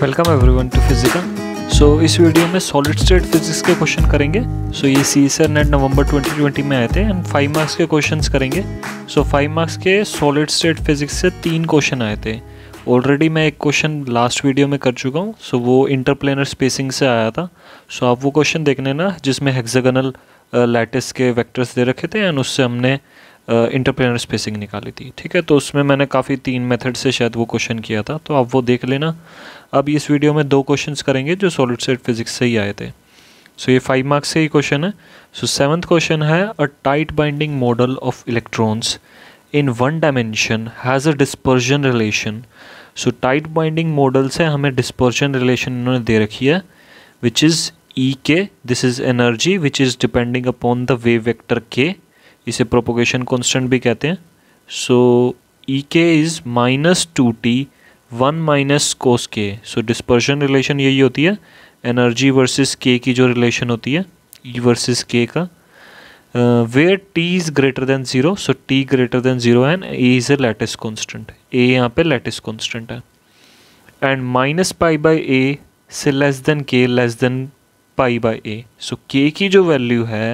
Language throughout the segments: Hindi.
Welcome everyone to physical so इस वीडियो में सॉलिड स्टेट फिजिक्स के क्वेश्चन करेंगे सो so, ये सी सर नेट नवंबर 2020 में आए थे एंड फाइव मार्क्स के क्वेश्चंस करेंगे सो फाइव मार्क्स के सॉलिड स्टेट फिजिक्स से तीन क्वेश्चन आए थे ऑलरेडी मैं एक क्वेश्चन लास्ट वीडियो में कर चुका हूँ सो so, वो इंटरप्लेनर स्पेसिंग से आया था सो so, आप वो क्वेश्चन देखने ना जिसमें हेक्सागोनल लैटिस uh, के वैक्टर्स दे रखे थे एंड उससे हमने इंटरप्रेनर स्पेसिंग निकाली थी ठीक है तो उसमें मैंने काफ़ी तीन मेथड से शायद वो क्वेश्चन किया था तो आप वो देख लेना अब इस वीडियो में दो क्वेश्चन करेंगे जो सॉलिड सेट फिजिक्स से ही आए थे सो so, ये फाइव मार्क्स से ही क्वेश्चन है सो सेवन्थ क्वेश्चन है a tight binding model of electrons in one dimension has a dispersion relation so tight binding model से हमें डिस्पर्जन रिलेशन इन्होंने दे रखी है which is E k this is energy which is depending upon the wave vector k इसे प्रोपोगेशन कॉन्स्टेंट भी कहते हैं so E k is minus two t one minus cos k so dispersion relation यही होती है एनर्जी वर्सेस के की जो रिलेशन होती है ई वर्सेस के का where t is greater than zero so t greater than zero and a is a lattice constant a यहाँ पे लेटेस्ट कॉन्स्टेंट है and minus pi by a से less than k less than pi by A so k की जो वैल्यू है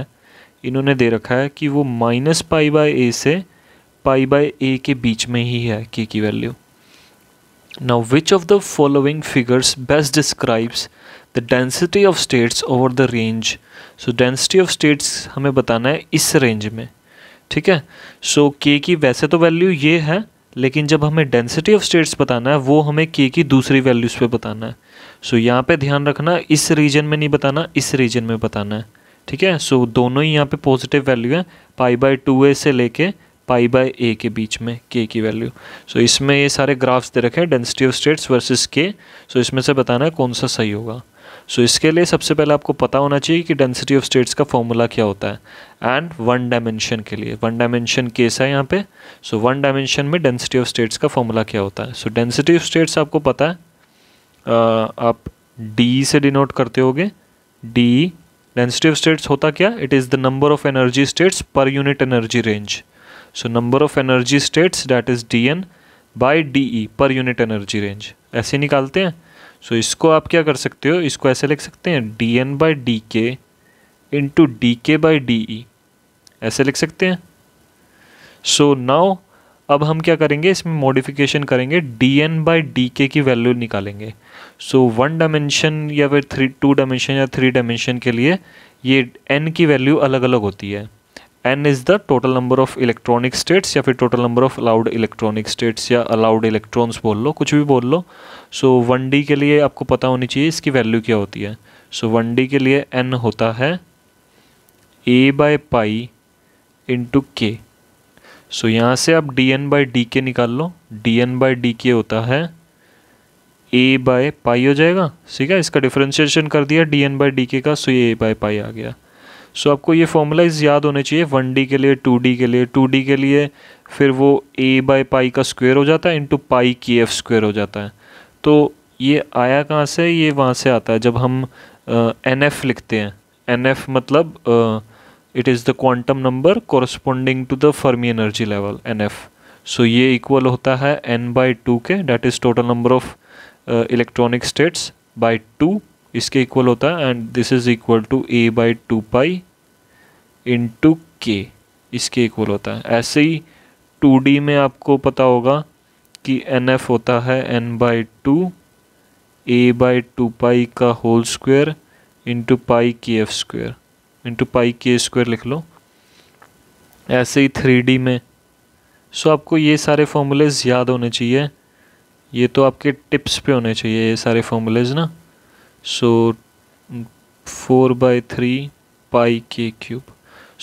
इन्होंने दे रखा है कि वो माइनस पाई बाय ए से पाई बाय ए के बीच में ही है के की value now which of the following figures best describes the density of states over the range so density of states हमें बताना है इस रेंज में ठीक है सो so, के की वैसे तो वैल्यू ये है लेकिन जब हमें डेंसिटी ऑफ स्टेट्स बताना है वो हमें के की दूसरी वैल्यूज़ पे बताना है सो so, यहाँ पे ध्यान रखना इस रीजन में नहीं बताना इस रीजन में बताना है ठीक है सो दोनों ही यहाँ पे पॉजिटिव वैल्यू है पाई बाय टू ए से लेके पाई बाय ए के बीच में के की वैल्यू सो so, इसमें ये सारे ग्राफ्स दे रखे हैं डेंसिटी ऑफ स्टेट्स वर्सेस के सो इसमें से बताना है कौन सा सही होगा सो so, इसके लिए सबसे पहले आपको पता होना चाहिए कि डेंसिटी ऑफ स्टेट्स का फॉर्मूला क्या होता है एंड वन डायमेंशन के लिए वन डायमेंशन केस है यहाँ पे सो वन डायमेंशन में डेंसिटी ऑफ स्टेट्स का फॉर्मूला क्या होता है सो डेंसिटी ऑफ स्टेट्स आपको पता है आप डी से डिनोट करते होगे डी डेंसिटिव स्टेट्स होता क्या it is the number of energy states per unit energy range so number of energy states that is d N by d E per unit energy range ऐसे निकालते हैं सो so, इसको आप क्या कर सकते हो इसको ऐसे लिख सकते हैं d N by d k into d k by d E ऐसे लिख सकते हैं सो so, नाउ अब हम क्या करेंगे इसमें मॉडिफिकेशन करेंगे D N by d k की वैल्यू निकालेंगे सो वन डायमेंशन या फिर थ्री टू डायमेंशन या थ्री डायमेंशन के लिए ये एन की वैल्यू अलग अलग होती है N is the total number of electronic states या फिर total number of allowed electronic states या अलाउड इलेक्ट्रॉन्स बोल लो कुछ भी बोल लो सो वन डी के लिए आपको पता होनी चाहिए इसकी वैल्यू क्या होती है सो वन डी के लिए एन होता है ए बाय पाई इंटू के सो यहाँ से आप D N by d k निकाल लो d N by d k होता है ए बाय पाई हो जाएगा ठीक है इसका डिफ्रेंशिएशन कर दिया डी एन बाई डी के का सो ये ए बाय पाई आ गया सो आपको ये फॉर्मूलाइज याद होने चाहिए वन डी के लिए टू डी के लिए टू डी के लिए फिर वो ए बाय पाई का स्क्वायर हो जाता है into pi k F square हो जाता है तो ये आया कहाँ से ये वहाँ से आता है जब हम एन uh, एफ लिखते हैं एन एफ मतलब it is the quantum number corresponding to the Fermi energy level N F so ये इक्वल होता है एन बाई टू के that is total number of electronic states by two इसके इक्वल होता है and this is equal to a by two pi in into k इसके इक्वल होता है ऐसे ही टू डी में आपको पता होगा कि एन एफ होता है N by two a by two pi का whole square into pi k F square into pi के स्क्वायर लिख लो ऐसे ही थ्री डी में सो आपको ये सारे फॉर्मूलेज याद होने चाहिए ये तो आपके टिप्स पे होने चाहिए ये सारे फॉर्मूलेज ना so four by three pi k cube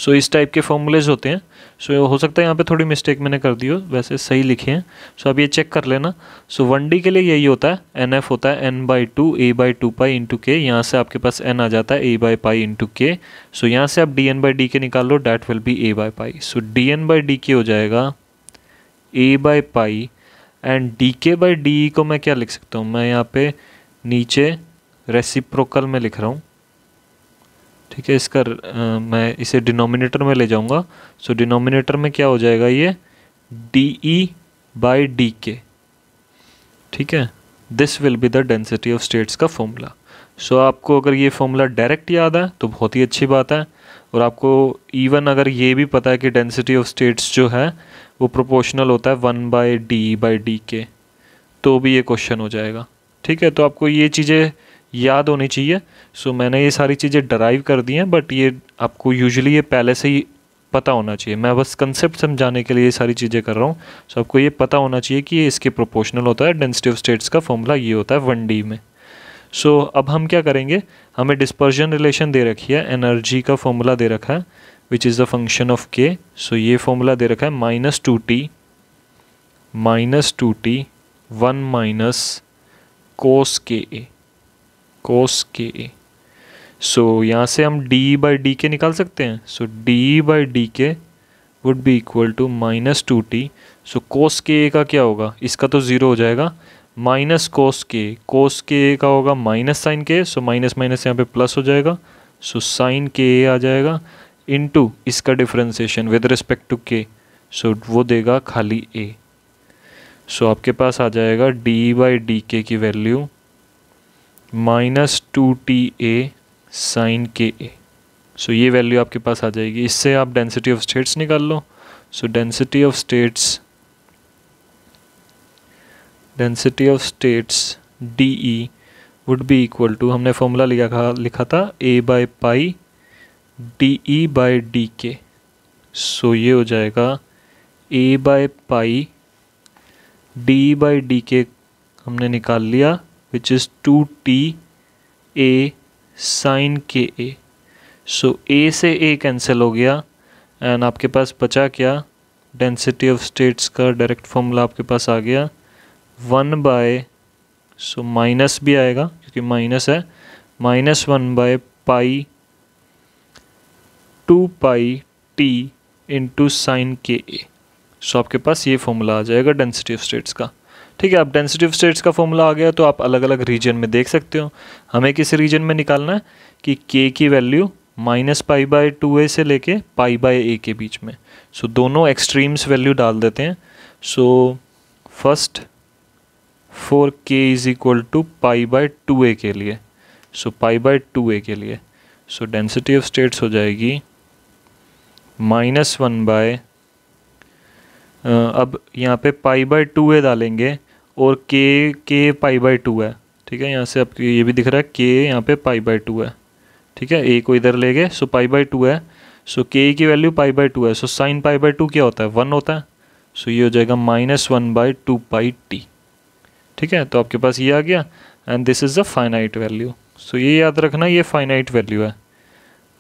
सो इस टाइप के फॉर्मूलेज होते हैं सो so, हो सकता है यहाँ पे थोड़ी मिस्टेक मैंने कर दी हो वैसे सही लिखे हैं सो so, आप ये चेक कर लेना सो वन डी के लिए यही होता है एन एफ होता है N by two a by two pi into k यहाँ से आपके पास एन आ जाता है ए बाई पाई इंटू के सो यहाँ से आप D N by d k निकाल लो that will be a by pi so d N by d k हो जाएगा a by pi and d k by d E को मैं क्या लिख सकता हूँ मैं यहाँ पे नीचे रेसिप्रोकल में लिख रहा हूँ ठीक है इसका आ, मैं इसे डिनोमिनेटर में ले जाऊँगा सो डिनोमिनेटर में क्या हो जाएगा ये D E by d k ठीक है this will be the density of states का फॉर्मूला सो so, आपको अगर ये फॉर्मूला डायरेक्ट याद है तो बहुत ही अच्छी बात है और आपको इवन अगर ये भी पता है कि डेंसिटी ऑफ स्टेट्स जो है वो प्रोपोर्शनल होता है one by d by d k तो भी ये क्वेश्चन हो जाएगा ठीक है तो आपको ये चीज़ें याद होनी चाहिए सो मैंने ये सारी चीज़ें डराइव कर दी हैं बट ये आपको यूजली ये पहले से ही पता होना चाहिए मैं बस कंसेप्ट समझाने के लिए ये सारी चीज़ें कर रहा हूँ सो आपको ये पता होना चाहिए कि ये इसके प्रोपोर्शनल होता है डेंसिटी ऑफ स्टेट्स का फॉर्मूला ये होता है वन डी में सो so, अब हम क्या करेंगे हमें डिस्पर्जन रिलेशन दे रखी है एनर्जी का फॉर्मूला दे रखा है which is the function of k so ये फॉर्मूला दे रखा है minus two t minus two t one minus cos k a cos k a so यहाँ से हम डी बाई डी के निकाल सकते हैं so d by d k would be equal to minus two t so cos k a का क्या होगा इसका तो ज़ीरो हो जाएगा माइनस कोस के कोस के ए का होगा माइनस साइन के सो माइनस माइनस यहाँ पे प्लस हो जाएगा सो साइन के ए आ जाएगा इनटू इसका डिफ्रेंसेशन विद रिस्पेक्ट टू के सो वो देगा खाली ए सो so, आपके पास आ जाएगा डी बाई डी के की value minus two t a sine k a so ये वैल्यू आपके पास आ जाएगी इससे आप डेंसिटी ऑफ स्टेट्स निकाल लो so density of states density of states d E would be equal to हमने फॉर्मूला लिखा लिखा था a by pi d E by d k so ये हो जाएगा a by pi d by d k हमने निकाल लिया which is two t a sine k a सो ए से ए कैंसिल हो गया एंड आपके पास बचा क्या डेंसिटी ऑफ स्टेट्स का डायरेक्ट फॉर्मूला आपके पास आ गया वन बाय सो माइनस भी आएगा क्योंकि माइनस है minus one by pi two pi t into sine k a सो आपके पास ये फॉर्मूला आ जाएगा डेंसिटी ऑफ स्टेट्स का ठीक है आप डेंसिटी ऑफ स्टेट्स का फॉर्मूला आ गया तो आप अलग अलग रीजन में देख सकते हो हमें किस रीजन में निकालना है कि के की value minus pi by two a से लेके पाई बाय ए के बीच में सो so, दोनों एक्सट्रीम्स वैल्यू डाल देते हैं so first for k is equal to pi by two a के लिए सो पाई बाय टू ए के लिए सो डेंसिटी ऑफ स्टेट्स हो जाएगी माइनस वन बाय अब यहाँ पे पाई बाय टू ए डालेंगे और के के पाई बाय टू है ठीक है यहाँ से आपको ये भी दिख रहा है के यहाँ पे पाई बाय टू है ठीक है ए को इधर ले गए सो पाई बाय टू है सो के की वैल्यू पाई बाय टू है so sine pi by two क्या होता है वन होता है सो ये हो जाएगा minus one by two pi t ठीक है तो आपके पास ये आ गया and this is the finite value so ये याद रखना ये फाइनाइट वैल्यू है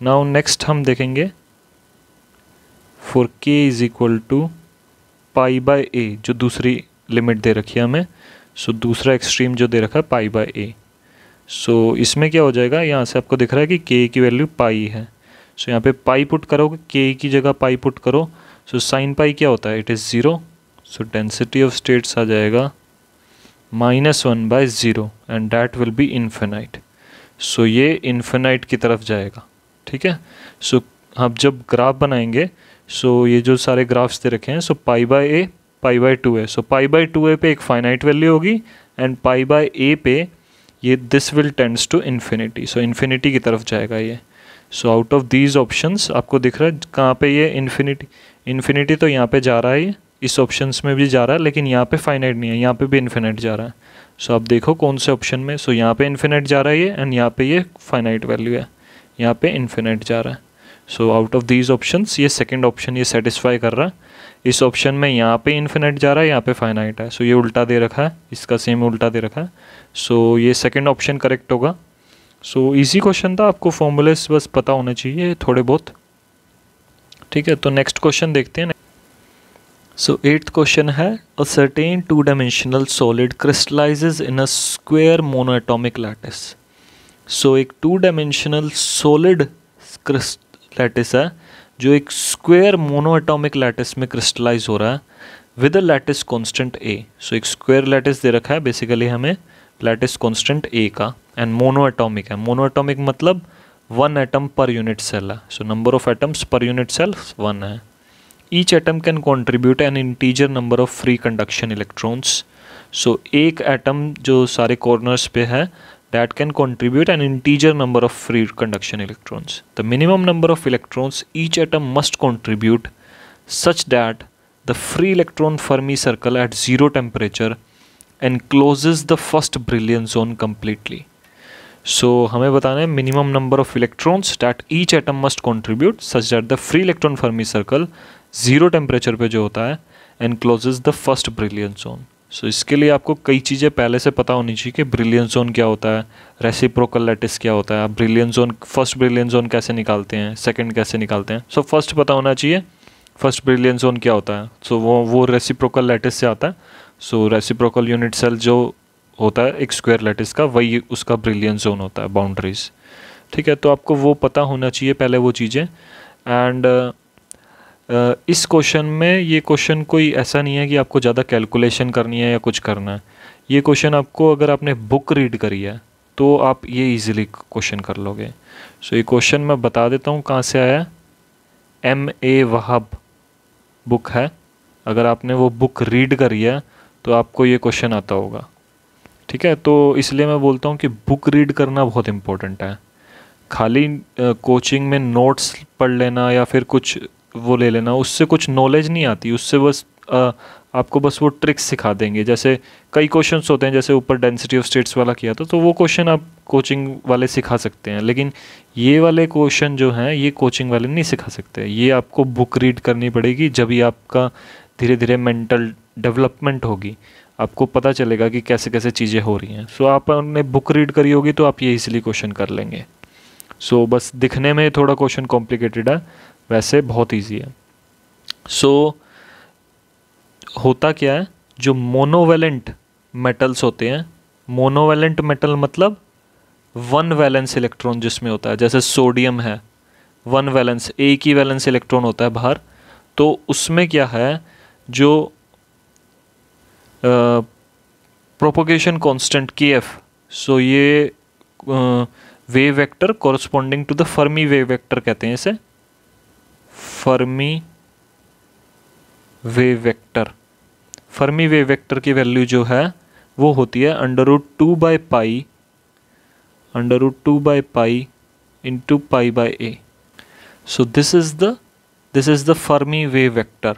नाउ नेक्स्ट हम देखेंगे for k is equal to pi by a जो दूसरी लिमिट दे रखी है हमें सो so, दूसरा एक्सट्रीम जो दे रखा है पाई बाय ए सो इसमें क्या हो जाएगा यहाँ से आपको दिख रहा है कि के की वैल्यू पाई है सो so, यहाँ पे पाई पुट करोगे के की जगह पाई पुट करो सो साइन पाई क्या होता है it is zero so density of states आ जाएगा minus one by zero and that will be infinite so ये इन्फेनाइट की तरफ जाएगा ठीक है सो so, आप जब ग्राफ बनाएंगे सो so, ये जो सारे ग्राफ्स दे रखे हैं so pi by a pi by two a so pi by two a पे एक फाइनाइट वैल्यू होगी एंड पाई बाय ए पे ये this will tends to infinity so infinity की तरफ जाएगा ये so out of these options आपको दिख रहा है कहाँ पे ये इन्फिनिटी इन्फिनिटी तो यहाँ पे जा रहा है इस ऑप्शंस में भी जा रहा है लेकिन यहाँ पे फाइनाइट नहीं है यहाँ पे भी इन्फिनिट जा रहा है सो so, आप देखो कौन से ऑप्शन में सो so, यहाँ पे इन्फिनिट जा रहा है ये एंड यहाँ पे ये फाइनाइट वैल्यू है यहाँ पे इन्फिनिट जा रहा है so out of these options ये सेकंड ऑप्शन ये सेटिस्फाई कर रहा है इस ऑप्शन में यहाँ पे इन्फिनाइट जा रहा है यहाँ पे फाइनाइट है सो so, ये उल्टा दे रखा है इसका सेम उल्टा दे रखा है सो so, ये सेकेंड ऑप्शन करेक्ट होगा सो इजी क्वेश्चन था आपको फॉर्मूलेस बस पता होना चाहिए थोड़े बहुत ठीक है तो नेक्स्ट क्वेश्चन देखते हैं सो एट्थ क्वेश्चन है a certain two dimensional solid crystallises in a square monoatomic lattice so एक two dimensional solid crystal lattice है जो एक स्क्वेयर मोनोएटॉमिक लैटिस में क्रिस्टलाइज हो रहा है with a lattice constant a so एक स्क्वेयर लैटिस दे रखा है बेसिकली हमें लैटिस कॉन्स्टेंट ए का एंड मोनोएटॉमिक है मोनोएटॉमिक मतलब one atom per unit cell है so number of atoms per unit cell one है each atom can contribute an integer number of free conduction electrons so एक एटम जो सारे कॉर्नर्स पे है that can contribute an integer number of free conduction electrons. The minimum number of electrons each atom must contribute such that the free electron Fermi circle at zero temperature encloses the first brilliant zone completely. So so, हमें बताना है minimum number of electrons that each atom must contribute such that the free electron Fermi circle zero temperature पे जो होता है encloses the first Brillouin zone so so, इसके लिए आपको कई चीज़ें पहले से पता होनी चाहिए कि ब्रिलियन जोन क्या होता है रेसिप्रोकल लेटिस क्या होता है आप Brillouin zone first Brillouin zone कैसे निकालते हैं सेकंड कैसे निकालते हैं सो so, फर्स्ट पता होना चाहिए फर्स्ट ब्रिलियन जोन क्या होता है सो so, वो वो रेसिप्रोकल लेटिस से आता है सो रेसिप्रोकल यूनिट सेल जो होता है एक स्क्वेयर लेटिस का वही उसका ब्रिलियन जोन होता है बाउंड्रीज ठीक है तो आपको वो पता होना चाहिए पहले वो चीज़ें एंड uh, इस क्वेश्चन में ये क्वेश्चन कोई ऐसा नहीं है कि आपको ज़्यादा कैलकुलेशन करनी है या कुछ करना है ये क्वेश्चन आपको अगर आपने बुक रीड करी है तो आप ये इजीली क्वेश्चन कर लोगे सो so, ये क्वेश्चन मैं बता देता हूँ कहाँ से आया एम ए वहाब बुक है अगर आपने वो बुक रीड करी है तो आपको ये क्वेश्चन आता होगा ठीक है तो इसलिए मैं बोलता हूँ कि बुक रीड करना बहुत इम्पोर्टेंट है खाली कोचिंग में नोट्स पढ़ लेना या फिर कुछ वो ले लेना उससे कुछ नॉलेज नहीं आती उससे बस आ, आपको बस वो ट्रिक्स सिखा देंगे जैसे कई क्वेश्चंस होते हैं जैसे ऊपर डेंसिटी ऑफ स्टेट्स वाला किया था तो, तो वो क्वेश्चन आप कोचिंग वाले सिखा सकते हैं लेकिन ये वाले क्वेश्चन जो हैं ये कोचिंग वाले नहीं सिखा सकते ये आपको बुक रीड करनी पड़ेगी जब ही आपका धीरे धीरे मेंटल डेवलपमेंट होगी आपको पता चलेगा कि कैसे कैसे चीज़ें हो रही हैं सो आपने बुक रीड करी होगी तो आप ये इसलिए क्वेश्चन कर लेंगे सो बस दिखने में थोड़ा क्वेश्चन कॉम्प्लिकेटेड है वैसे बहुत ईजी है सो so, होता क्या है जो मोनोवेलेंट मेटल्स होते हैं मोनोवेलेंट मेटल मतलब वन वैलेंस इलेक्ट्रॉन जिसमें होता है जैसे सोडियम है वन वैलेंस एक ही वैलेंस इलेक्ट्रॉन होता है बाहर तो उसमें क्या है जो propagation constant K F so ये wave vector corresponding to the Fermi wave vector कहते हैं इसे Fermi wave vector Fermi wave vector की वैल्यू जो है वो होती है under root two by pi under root two by pi in two pi by A so this is the this is the Fermi wave vector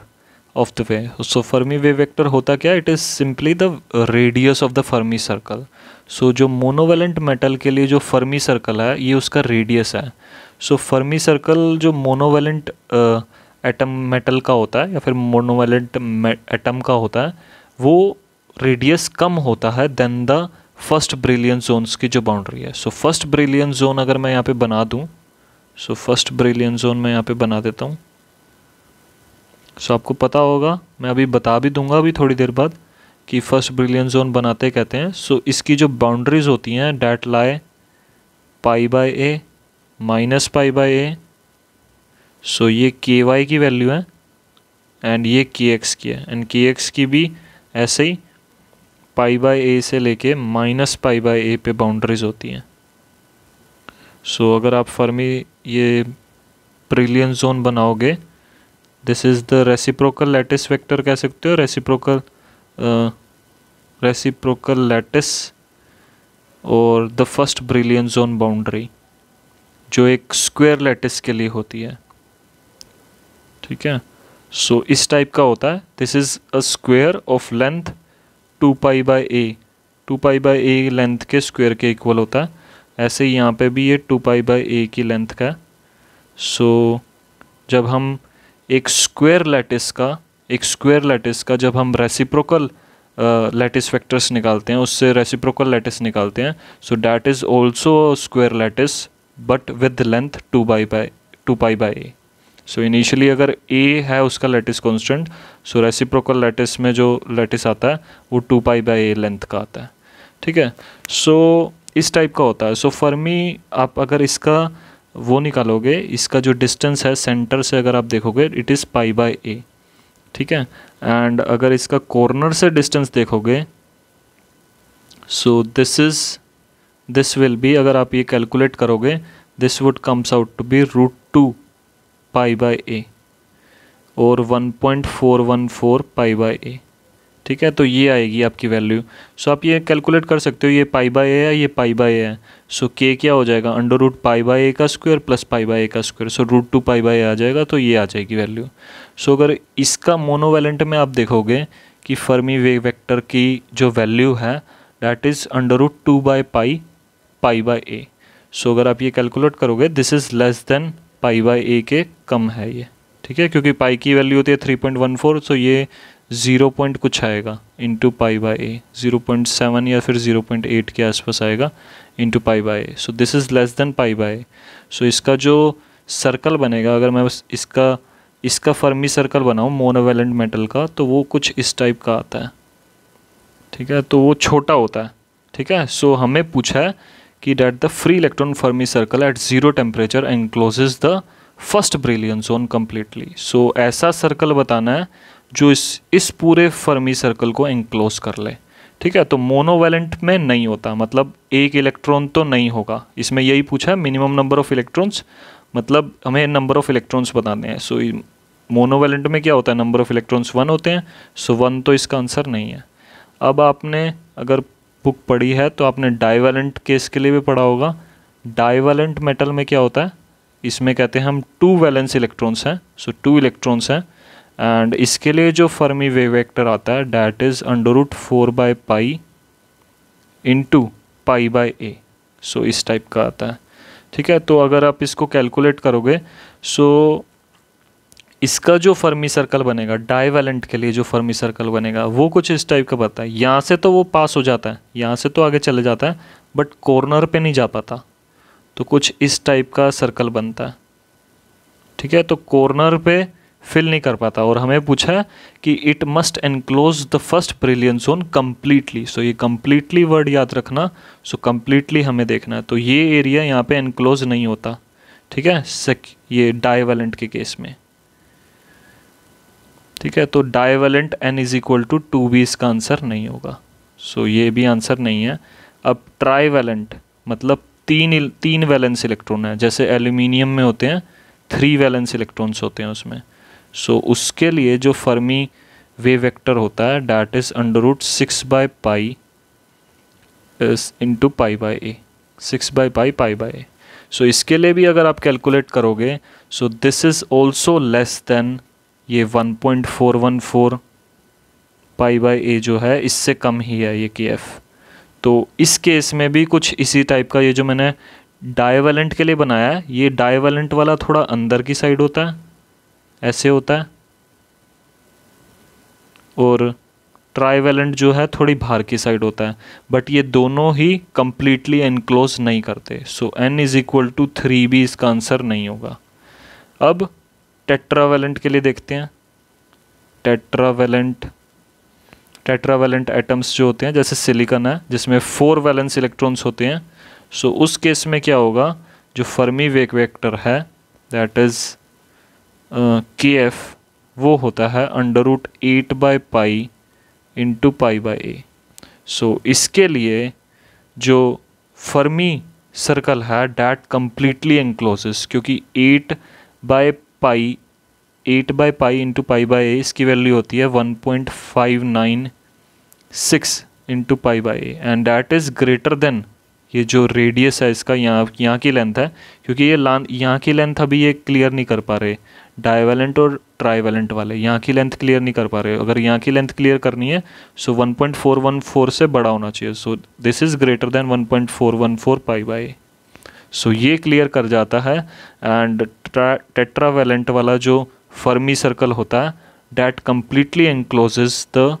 of the wave so Fermi wave vector होता क्या it is simply the radius of the Fermi circle so जो मोनोवेलेंट मेटल के लिए जो फर्मी सर्कल है ये उसका रेडियस है सो फर्मी सर्कल जो मोनोवेलेंट एटम मेटल का होता है या फिर मोनोवेलेंट एटम का होता है वो रेडियस कम होता है then the first Brillouin zones की जो बाउंड्री है सो फर्स्ट ब्रिलियन जोन अगर मैं यहाँ पे बना दूँ सो फर्स्ट ब्रिलियन जोन मैं यहाँ पे बना देता हूँ सो so, आपको पता होगा मैं अभी बता भी दूंगा अभी थोड़ी देर बाद कि फर्स्ट ब्रिलियन जोन बनाते कहते हैं सो so, इसकी जो बाउंड्रीज होती हैं that lie pi by A minus pi by A so ये के वाई की वैल्यू है एंड ये के एक्स की है एंड के एक्स की भी ऐसे ही पाई बाई ए से लेके माइनस पाई बाई ए पे बाउंड्रीज होती हैं सो so, अगर आप फर्मी ये प्रिलियन जोन बनाओगे this is the reciprocal lattice vector कह सकते हो रेसिप्रोकल रेसिप्रोकल लेटेस्ट और the first Brillouin zone boundary जो एक स्क्वायर लेटिस के लिए होती है ठीक है सो so, इस टाइप का होता है this is a square of length two pi by A two pi by A length के स्क्वायर के इक्वल होता है ऐसे यहाँ पे भी ये टू पाई बाय ए की लेंथ का है सो so, जब हम एक स्क्वायर लेटिस का एक स्क्वायर लेटिस का जब हम रेसिप्रोकल लेटिस फैक्टर्स निकालते हैं उससे रेसिप्रोकल लेटिस निकालते हैं so that is also square lattice but with length two by by two pi by A so initially अगर ए है उसका lattice constant so reciprocal lattice में जो लेटिस आता है वो two pi by A length का आता है ठीक है सो so, इस टाइप का होता है सो so, फर्मी आप अगर इसका वो निकालोगे इसका जो डिस्टेंस है सेंटर से अगर आप देखोगे it is pi by A ठीक है एंड अगर इसका कॉर्नर से डिस्टेंस देखोगे so this is this will be अगर आप ये कैलकुलेट करोगे this would comes out to be root two pi by A और 1.414 पाई बाय ए ठीक है तो ये आएगी आपकी वैल्यू सो आप ये कैलकुलेट कर सकते हो ये पाई बाय ए है ये पाई बाय ए है सो के क्या हो जाएगा अंडर रूट पाई बाय ए का स्क्वायर प्लस पाई बाय ए का square so root two pi by A आ जाएगा तो ये आ जाएगी वैल्यू सो अगर इसका मोनोवैलेंट में आप देखोगे कि फर्मी वे वैक्टर की जो वैल्यू है that is under root two by pi pi by A so अगर आप ये कैलकुलेट करोगे this is less than pi by ए के कम है ये ठीक है क्योंकि पाई की वैल्यू होती है three point one four so ये ज़ीरो पॉइंट कुछ आएगा into pi by A zero point seven या फिर ज़ीरो पॉइंट एट के आसपास आएगा into pi by A so this is less than pi by A so इसका जो सर्कल बनेगा अगर मैं इसका इसका फर्मी सर्कल बनाऊँ मोनोवेलेंट मेटल का तो वो कुछ इस टाइप का आता है ठीक है तो वो छोटा होता है ठीक है सो हमें पूछा है कि that the free electron Fermi circle at zero temperature encloses the first Brillouin zone completely so ऐसा सर्कल बताना है जो इस इस पूरे फर्मी सर्कल को इंक्लोज कर ले ठीक है तो मोनोवैलेंट में नहीं होता मतलब एक इलेक्ट्रॉन तो नहीं होगा इसमें यही पूछा है मिनिमम नंबर ऑफ इलेक्ट्रॉन्स मतलब हमें नंबर ऑफ इलेक्ट्रॉन्स बताने हैं सो मोनोवैलेंट में क्या होता है नंबर ऑफ इलेक्ट्रॉन्स वन होते हैं सो so वन तो इसका आंसर नहीं है अब आपने अगर बुक पढ़ी है तो आपने डाइवेलेंट केस के लिए भी पढ़ा होगा डाइवेलेंट मेटल में क्या होता है इसमें कहते हैं हम टू वैलेंस इलेक्ट्रॉन्स हैं सो टू इलेक्ट्रॉन्स हैं एंड इसके लिए जो फर्मी वेव वेक्टर आता है that is under root four by pi in two pi by A so इस टाइप का आता है ठीक है तो अगर आप इसको कैलकुलेट करोगे सो so इसका जो फर्मी सर्कल बनेगा डाइवेलेंट के लिए जो फर्मी सर्कल बनेगा वो कुछ इस टाइप का बनता है यहाँ से तो वो पास हो जाता है यहाँ से तो आगे चले जाता है बट कॉर्नर पे नहीं जा पाता तो कुछ इस टाइप का सर्कल बनता है ठीक है तो कॉर्नर पे फिल नहीं कर पाता और हमें पूछा है कि it must enclose the first Brillouin zone completely so ये कम्प्लीटली वर्ड याद रखना सो so कम्प्लीटली हमें देखना है तो ये एरिया यहाँ पे एनक्लोज नहीं होता ठीक है सक ये डाइवेलेंट के केस में ठीक है तो divalent N is equal to two B इसका आंसर नहीं होगा सो so, ये भी आंसर नहीं है अब ट्राईवेलेंट मतलब तीन तीन वैलेंस इलेक्ट्रॉन है जैसे एल्यूमिनियम में होते हैं थ्री वैलेंस इलेक्ट्रॉन्स होते हैं उसमें सो so, उसके लिए जो फर्मी वे वेक्टर होता है that is under root six by pi into pi by A six by pi pi by A so इसके लिए भी अगर आप कैलकुलेट करोगे so this is also less than ये 1.414 पाई बाई ए जो है इससे कम ही है ये के एफ तो इस केस में भी कुछ इसी टाइप का ये जो मैंने डायवेलेंट के लिए बनाया है ये डायवेलेंट वाला थोड़ा अंदर की साइड होता है ऐसे होता है और ट्राइवेलेंट जो है थोड़ी बाहर की साइड होता है बट ये दोनों ही कम्प्लीटली एनक्लोज नहीं करते so N is equal to three भी इसका आंसर नहीं होगा अब टेट्रावेलेंट के लिए देखते हैं टेट्रावेलेंट टेट्रावेलेंट एटम्स जो होते हैं जैसे सिलिकन है जिसमें फोर वैलेंस इलेक्ट्रॉन्स होते हैं सो so, उस केस में क्या होगा जो फर्मी वेक वेक्टर है दैट इज़ के एफ वो होता है under root eight by pi into pi by A so इसके लिए जो फर्मी सर्कल है डैट कम्प्लीटली इनक्लोज क्योंकि eight by pi eight by pi into pi by A इसकी वैल्यू होती है one point five nine six into pi by A and that is greater than ये जो रेडियस है इसका यहाँ यहाँ की लेंथ है क्योंकि ये लान यहाँ की लेंथ अभी ये क्लियर नहीं कर पा रहे डाइवेलेंट और ट्राइवेलेंट वाले यहाँ की लेंथ क्लियर नहीं कर पा रहे अगर यहाँ की लेंथ क्लियर करनी है so one one point four four से बड़ा होना चाहिए so this is greater than four pi by so ये क्लियर कर जाता है एंड टेट्रावेलेंट वाला जो फर्मी सर्कल होता है that completely encloses the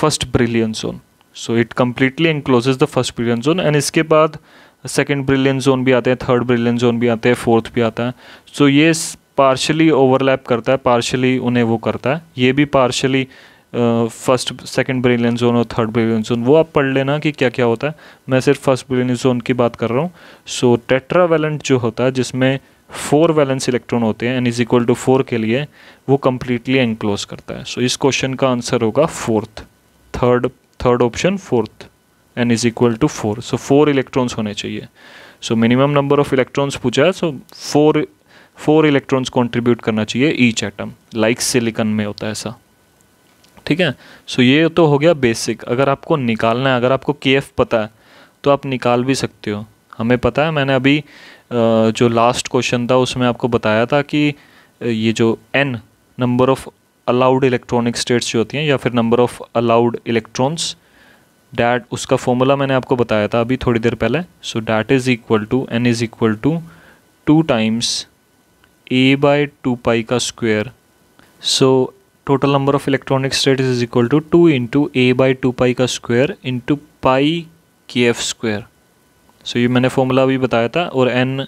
first Brillouin zone so it completely encloses the first Brillouin zone and इसके बाद सेकेंड ब्रिलियन जोन भी आते हैं थर्ड ब्रिलियन जोन भी आते हैं फोर्थ भी आता है सो so, ये पार्शली ओवरलैप करता है पार्शली उन्हें वो करता है ये भी partially first second Brillouin zone और थर्ड ब्रिलियन जोन वो आप पढ़ लेना कि क्या क्या होता है मैं सिर्फ फर्स्ट ब्रिलियन जोन की बात कर रहा हूँ सो टेट्रा वैलेंट जो होता है जिसमें फोर वैलेंस इलेक्ट्रॉन होते हैं N is equal to four के लिए वो कम्प्लीटली एनक्लोज करता है सो so, इस क्वेश्चन का आंसर होगा fourth third third option fourth N is equal to four so four electrons होने चाहिए so minimum number of electrons पूछा है so four four electrons contribute करना चाहिए ईच एटम लाइक सिलिकन में होता है ऐसा ठीक है सो ये तो हो गया बेसिक अगर आपको निकालना है अगर आपको के पता है तो आप निकाल भी सकते हो हमें पता है मैंने अभी जो लास्ट क्वेश्चन था उसमें आपको बताया था कि ये जो N number of allowed electronic states जो होती हैं या फिर number of allowed electrons that उसका फॉर्मूला मैंने आपको बताया था अभी थोड़ी देर पहले so that is equal to N is equal to two times A by two pi का square so total number of electronic state is equal to two into A by two pi का square into pi k F square so ये मैंने फॉर्मूला भी बताया था और एन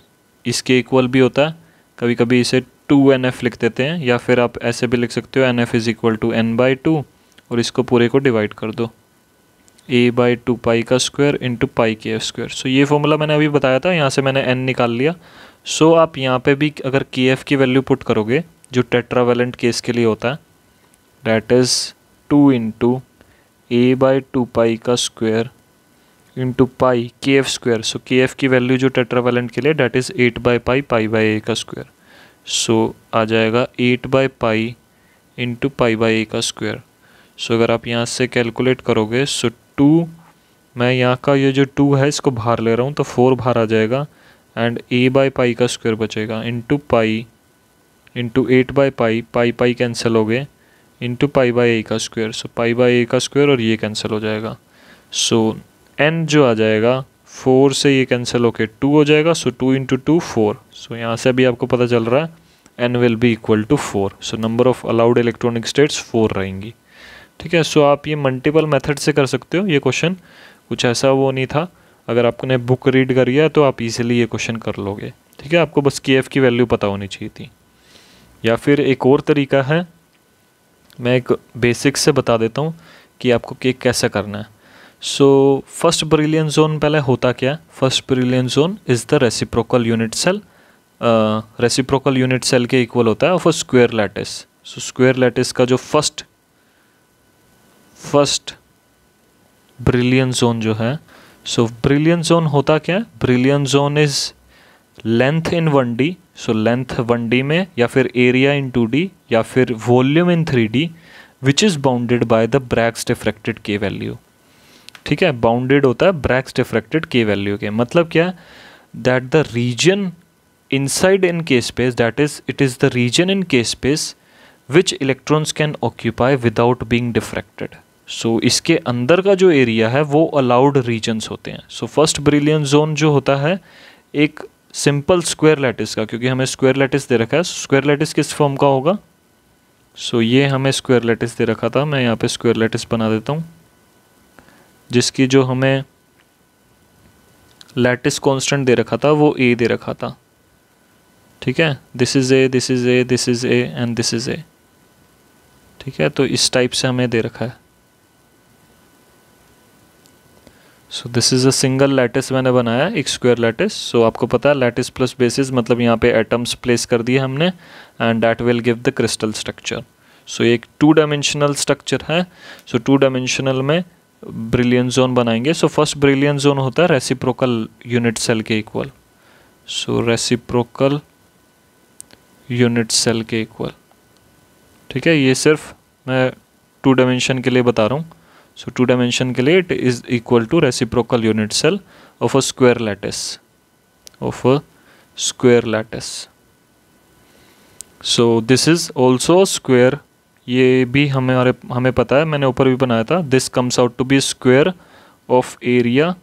इसके इक्वल भी होता है कभी कभी इसे टू एन एफ लिख देते हैं या फिर आप ऐसे भी लिख सकते हो N F is equal to N by two और इसको पूरे को डिवाइड कर दो ए बाई टू पाई का square into pi k F square so ये फॉर्मूला मैंने अभी बताया था यहाँ से मैंने एन निकाल लिया सो so, आप यहाँ पे भी अगर के एफ की वैल्यू पुट करोगे जो टेट्रावेलेंट केस के लिए होता है that is two into A by two pi का square into pi k F square so k F की वैल्यू जो टेट्रावेलेंट के लिए that is eight by pi pi by A का स्क्वेयर सो आ जाएगा eight by pi into pi by A का स्क्वेयर सो अगर आप यहाँ से कैलकुलेट करोगे सो टू मैं यहाँ का ये जो टू है इसको बाहर ले रहा हूँ तो फोर बाहर आ जाएगा एंड ए बाई पाई का स्क्वायर बचेगा into pi into eight by pi pi pi cancel हो गए इंटू पाई बाई ए का square so pi by A का स्क्वायर और ये कैंसिल हो जाएगा सो so, एन जो आ जाएगा फोर से ये कैंसिल होके टू हो जाएगा so two into two four so यहाँ से अभी आपको पता चल रहा है N will be equal to four so number of allowed electronic states four रहेंगी ठीक है सो so, आप ये मल्टीपल मेथड से कर सकते हो ये क्वेश्चन कुछ ऐसा वो नहीं था अगर आपने बुक रीड करी है तो आप इजीली ये क्वेश्चन कर लोगे ठीक है आपको बस के एफ की वैल्यू पता होनी चाहिए थी या फिर एक और तरीका है मैं एक बेसिक से बता देता हूँ कि आपको केक कैसा करना है सो फर्स्ट ब्रिलियन जोन पहले होता क्या है first Brillouin zone is the reciprocal unit cell reciprocal unit cell के इक्वल होता है of a square lattice so square lattice का जो फर्स्ट फर्स्ट ब्रिलियन जोन जो है सो ब्रिलियन जोन होता क्या है Brillouin zone is length in one D so length one D में या फिर एरिया इन टू डी या फिर volume in three D which is bounded by the Bragg's diffracted K value ठीक है बाउंडेड होता है ब्रैक्स डिफ्रेक्टेड के वैल्यू के मतलब क्या that the region inside in K space that is it is the region in K space which electrons can occupy without being diffracted so इसके अंदर का जो एरिया है वो अलाउड रीजन्स होते हैं सो फर्स्ट ब्रिलियन जोन जो होता है एक सिंपल स्क्वायर लैटिस का क्योंकि हमें स्क्वायर लैटिस दे रखा है स्क्वायर लैटिस किस फॉर्म का होगा सो ये हमें स्क्वायर लेटिस दे रखा था मैं यहाँ पे स्क्वायर लेटिस बना देता हूँ जिसकी जो हमें लेटिस कांस्टेंट दे रखा था वो ए दे रखा था ठीक है this is A this is A this is A and this is A ठीक है तो इस टाइप से हमें दे रखा है so this is a single lattice मैंने बनाया एक स्क्वायर लैटिस सो आपको पता है लैटिस प्लस बेसिस मतलब यहाँ पे एटम्स प्लेस कर दिए हमने and that will give the crystal structure so एक टू डायमेंशनल स्ट्रक्चर है सो टू डायमेंशनल में ब्रिलियन जोन बनाएंगे सो फर्स्ट ब्रिलियन जोन होता है रेसिप्रोकल यूनिट सेल के equal so reciprocal unit cell के इक्वल ठीक है ये सिर्फ मैं टू डायमेंशन के लिए बता रहा हूँ सो टू डायमेंशन के लिए it is equal to reciprocal unit cell of a square lattice of a square lattice so this is also square ये भी हमें हमारे हमें पता है मैंने ऊपर भी बनाया था this comes out to be square of area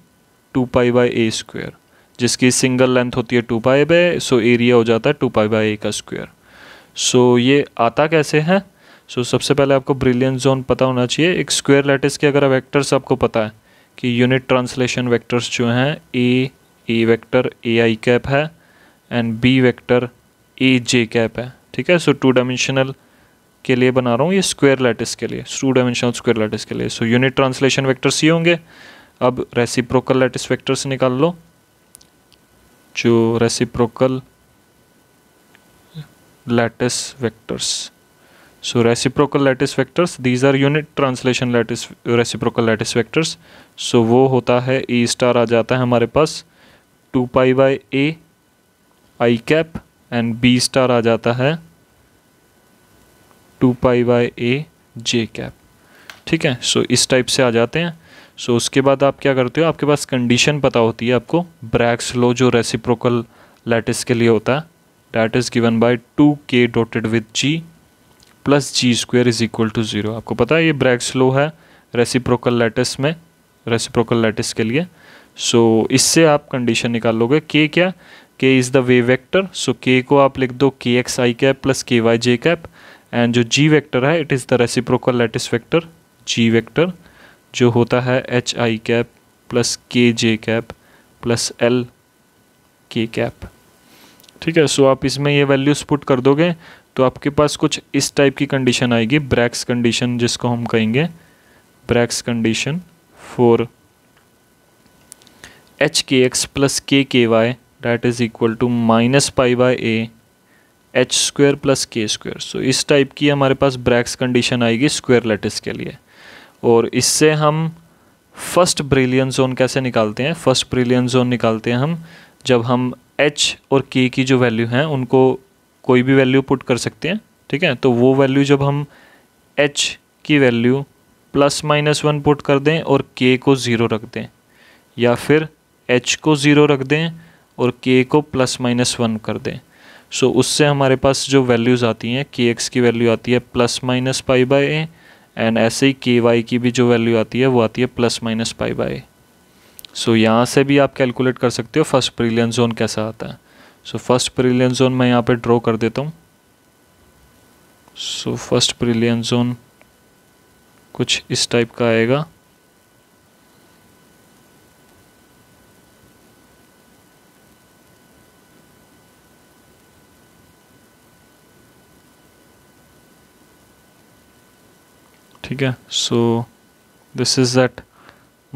two pi by A square जिसकी सिंगल लेंथ होती है two pi by so area हो जाता है टू पाई बाई ए का स्क्वेयर सो so, ये आता कैसे है सो so, सबसे पहले आपको ब्रिलियंस जोन पता होना चाहिए एक स्क्वेयर लेटेस के अगर वेक्टर्स आपको पता है कि यूनिट ट्रांसलेशन वेक्टर्स जो हैं A A vector A I cap है and B vector A J cap है ठीक है सो टू डायमेंशनल के लिए बना रहा हूँ ये स्क्वेयर लेटेस के लिए टू डायमेंशनल स्क्वेयर लेटेस के लिए सो यूनिट ट्रांसलेशन वैक्टर्स ये होंगे अब रेसिप्रोकल लेटेस वैक्टर्स निकाल लो जो reciprocal lattice vectors So reciprocal lattice vectors, these are unit translation lattice reciprocal lattice vectors. So वो होता है e star आ जाता है हमारे पास two pi by A I cap and B star आ जाता है two pi by A J cap ठीक है सो so, इस टाइप से आ जाते हैं सो so, उसके बाद आप क्या करते हो आपके पास कंडीशन पता होती है आपको ब्रैक्स लो जो रेसिप्रोकल लैटिस के लिए होता है that is given by two k dotted with G plus G square is equal to zero आपको पता है ये ब्रैक स्लो है रेसिप्रोकल लेटिस में रेसिप्रोकल लेटिस के लिए सो so, इससे आप कंडीशन निकाल लोगे के क्या k is the wave vector so k को आप लिख दो k x i cap plus k y j cap and जो जी वेक्टर है it is the reciprocal lattice vector G vector जो होता है h i cap plus k j cap plus l k cap ठीक है सो so आप इसमें ये वैल्यूज़ पुट कर दोगे तो आपके पास कुछ इस टाइप की कंडीशन आएगी ब्रैक्स कंडीशन जिसको हम कहेंगे Bragg's condition for h k x plus k k y that is equal to minus pi by a h square plus k square so इस टाइप की हमारे पास ब्रैक्स कंडीशन आएगी स्क्वेयर लेटिस के लिए और इससे हम फर्स्ट ब्रिलियन जोन कैसे निकालते हैं फर्स्ट ब्रिलियन जोन निकालते हैं हम जब हम एच और के की जो वैल्यू हैं उनको कोई भी वैल्यू पुट कर सकते हैं ठीक है तो वो वैल्यू जब हम एच की value plus minus one put कर दें और के को ज़ीरो रख दें या फिर एच को ज़ीरो रख दें और के को प्लस माइनस वन कर दें सो so, उससे हमारे पास जो वैल्यूज़ आती हैं के एक्स की वैल्यू आती है plus minus pi by a and ऐसे ही के वाई की भी जो वैल्यू आती है वो आती है plus minus pi by A so यहाँ से भी आप कैलकुलेट कर सकते हो फर्स्ट ब्रिलियन जोन कैसा आता है सो फर्स्ट प्रिलियन जोन मैं यहाँ पे ड्रॉ कर देता हूँ सो फर्स्ट प्रिलियन जोन कुछ इस टाइप का आएगा ठीक है so this is that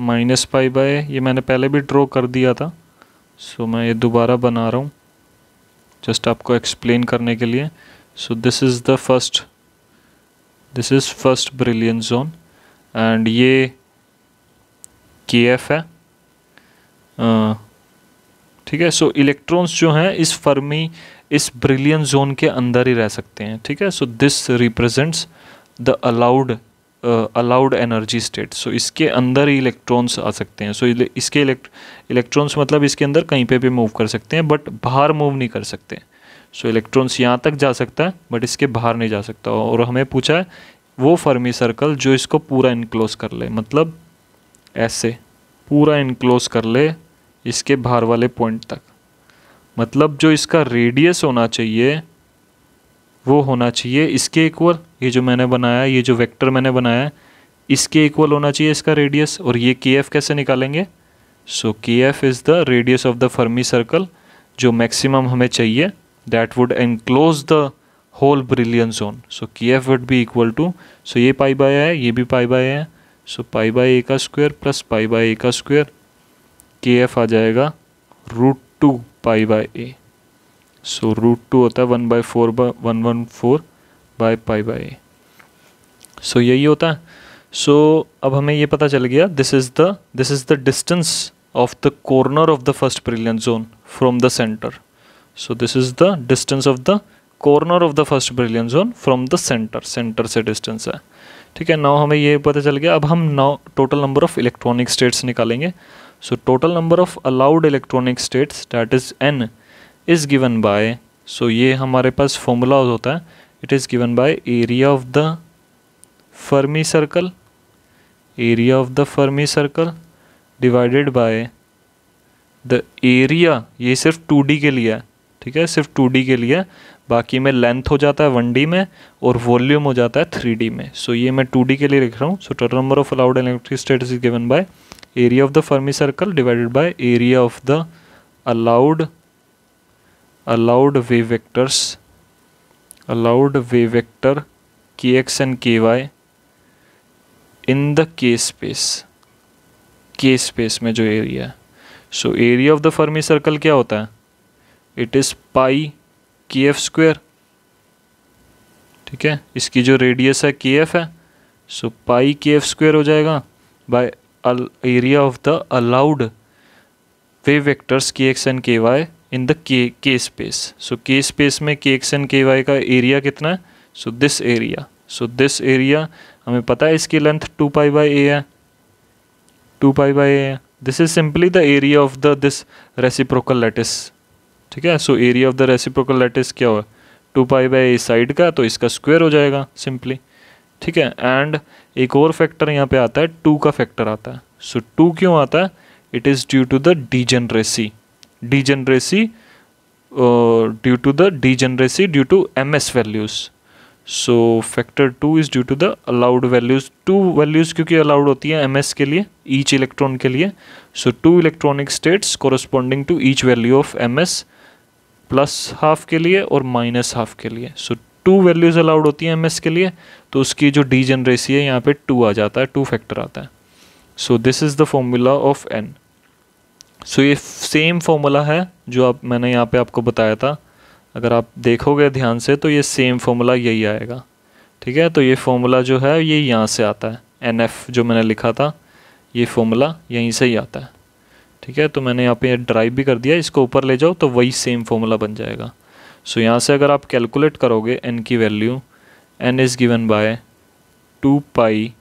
minus pi by ये मैंने पहले भी ड्रॉ कर दिया था सो so, मैं ये दोबारा बना रहा हूँ जस्ट आपको एक्सप्लेन करने के लिए so this is the first this is first Brillouin zone and ये के एफ है ठीक है सो इलेक्ट्रॉन्स जो हैं इस फर्मी इस ब्रिलियन जोन के अंदर ही रह सकते हैं ठीक है so this represents the allowed allowed energy state so इसके अंदर ही इलेक्ट्रॉन्स आ सकते हैं सो so, इसके इलेक्ट्रॉन्स मतलब इसके अंदर कहीं पे भी मूव कर सकते हैं बट बाहर मूव नहीं कर सकते सो इलेक्ट्रॉन्स यहाँ तक जा सकता है बट इसके बाहर नहीं जा सकता और हमें पूछा है वो फर्मी सर्कल जो इसको पूरा इनक्लोज कर ले मतलब ऐसे पूरा इनक्लोज कर ले इसके बाहर वाले पॉइंट तक मतलब जो इसका रेडियस होना चाहिए वो होना चाहिए इसके इक्वल ये जो मैंने बनाया ये जो वेक्टर मैंने बनाया इसके इक्वल होना चाहिए इसका रेडियस और ये के एफ कैसे निकालेंगे so k F is the radius of the Fermi circle जो मैक्सिमम हमें चाहिए that would enclose the whole Brillouin zone so k F would be equal to so ये पाई बाय है ये भी पाई बाय है सो पाई बाय ए का स्क्वायर प्लस पाई बाय ए का स्क्वायर के एफ आ जाएगा root two pi by A so root two होता है one by four by one one four by by by so यही होता है सो so, अब हमें ये पता चल गया this is the this is the distance of the corner of the first Brillouin zone from the center so this is the distance of the corner of the first Brillouin zone from the center center से डिस्टेंस है ठीक है नाउ हमें ये पता चल गया अब हम now total number of electronic states निकालेंगे so total number of allowed electronic states that is N is given by so ये हमारे पास फॉर्मूला होता है it is given by area of the Fermi circle area of the Fermi circle divided by the area ये सिर्फ टू डी के लिए है ठीक है सिर्फ टू डी के लिए बाकी में लेंथ हो जाता है वन डी में और वॉल्यूम हो जाता है थ्री डी में सो so, ये मैं टू डी के लिए लिख रहा हूँ so total number of allowed electric state is given by area of the Fermi circle divided by area of the allowed allowed wave vectors allowed wave vector k x kx k y in the k space k space में जो एरिया है so area of the Fermi circle क्या होता है it is pi k F square ठीक है इसकी जो रेडियस है के एफ है सो पाई के एफ स्क्वेयर हो जाएगा by area of the allowed wave vectors k x and k y in the k k space so k space में k x and k y का एरिया कितना है so this area so this area हमें पता है इसकी length two pi by a है टू पाई बाई ए है this is simply the area of the this reciprocal lattice ठीक है so area of the reciprocal lattice क्या हुआ two pi by a side का तो इसका स्क्वेयर हो जाएगा सिंपली ठीक है एंड एक और फैक्टर यहाँ पे आता है टू का फैक्टर आता है सो so, टू क्यों आता है it is due to the degeneracy degeneracy uh, due to the degeneracy due to ms values so factor two is due to the allowed values two values क्योंकि अलाउड होती हैं एम एस के लिए ईच इलेक्ट्रॉन के लिए so two electronic states corresponding to each value of m s plus half के लिए और माइनस हाफ के लिए सो टू वैल्यूज़ अलाउड होती हैं एम एस के लिए तो उसकी जो डी जनरेसी है यहाँ पर टू आ जाता है टू फैक्टर आता है so this is the formula of N so ये सेम फॉर्मूला है जो आप मैंने यहाँ पे आपको बताया था अगर आप देखोगे ध्यान से तो ये सेम फॉर्मूला यही आएगा ठीक है तो ये फॉर्मूला जो है ये यहाँ से आता है एन एफ जो मैंने लिखा था ये फॉर्मूला यहीं से ही आता है ठीक है तो मैंने यहाँ पे ड्राइव भी कर दिया इसको ऊपर ले जाओ तो वही सेम फॉर्मूला बन जाएगा सो यहाँ से अगर आप कैलकुलेट करोगे एन की value N is given by two pi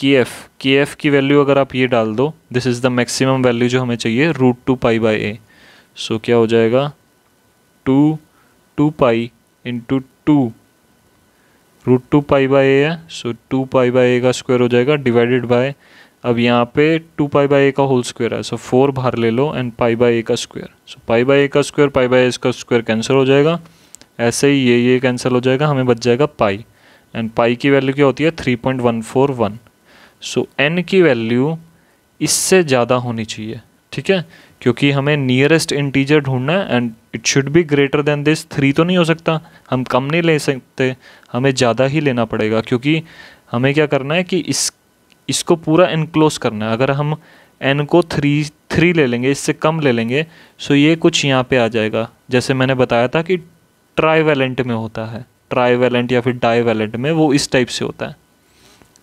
k F के एफ की वैल्यू अगर आप ये डाल दो this is the maximum value जो हमें चाहिए root two pi by A so क्या हो जाएगा two two pi into two root two pi by a है so to pi by A का स्क्वायर हो जाएगा डिवाइडेड बाय अब यहाँ पे टू पाई बाई ए का होल स्क्वायर है सो फोर बाहर ले लो एंड पाई बाई ए का square so pi by A का स्क्वायर पाई बाई ए का स्क्वायर कैंसिल हो जाएगा ऐसे ही ये ये कैंसिल हो जाएगा हमें बच जाएगा पाई एंड पाई की वैल्यू क्या होती है three point one four one so N की वैल्यू इससे ज़्यादा होनी चाहिए ठीक है क्योंकि हमें नियरेस्ट इंटीजर ढूंढना है and it should be greater than this three तो नहीं हो सकता हम कम नहीं ले सकते हमें ज़्यादा ही लेना पड़ेगा क्योंकि हमें क्या करना है कि इस इसको पूरा इनक्लोज करना है अगर हम एन को थ्री थ्री ले लेंगे इससे कम ले लेंगे सो ये कुछ यहाँ पे आ जाएगा जैसे मैंने बताया था कि ट्राई वैलेंट में होता है ट्राई वैलेंट या फिर डाई वैलेंट में वो इस टाइप से होता है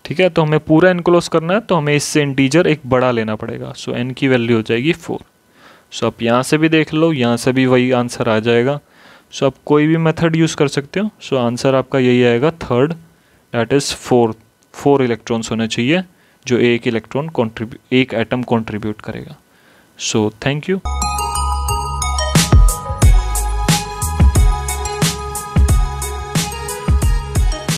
ठीक है तो हमें पूरा एन क्लोज करना है तो हमें इससे इंटीजर एक बड़ा लेना पड़ेगा सो एन की वैल्यू हो जाएगी फोर सो आप यहाँ से भी देख लो यहाँ से भी वही आंसर आ जाएगा सो आप कोई भी मेथड यूज़ कर सकते हो सो आंसर आपका यही आएगा third that is four four electrons होने चाहिए जो एक इलेक्ट्रॉन कॉन्ट्रीब्यू एक एटम कॉन्ट्रीब्यूट करेगा सो थैंक यू